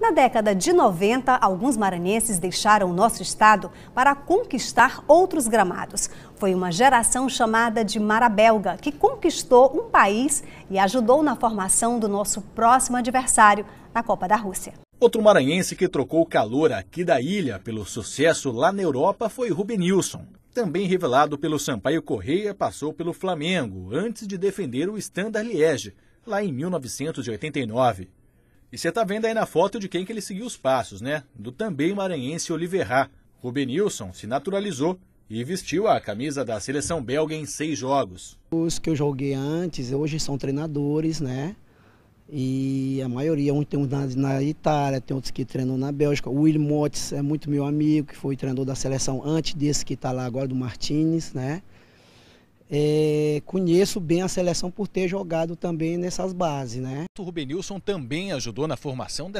Na década de 90, alguns maranhenses deixaram o nosso estado para conquistar outros gramados. Foi uma geração chamada de Marabelga que conquistou um país e ajudou na formação do nosso próximo adversário na Copa da Rússia. Outro maranhense que trocou o calor aqui da ilha pelo sucesso lá na Europa foi Rubenilson. Também revelado pelo Sampaio Correia, passou pelo Flamengo antes de defender o Standard Liege lá em 1989. E você está vendo aí na foto de quem que ele seguiu os passos, né? Do também maranhense Ruben Rubenilson se naturalizou e vestiu a camisa da seleção belga em seis jogos. Os que eu joguei antes, hoje são treinadores, né? E a maioria, um tem um na, na Itália, tem outros que treinam na Bélgica. O Will Motes é muito meu amigo, que foi treinador da seleção antes desse que está lá agora, do Martinez, né? é, conheço bem a seleção por ter jogado também nessas bases, né? O Rubenilson também ajudou na formação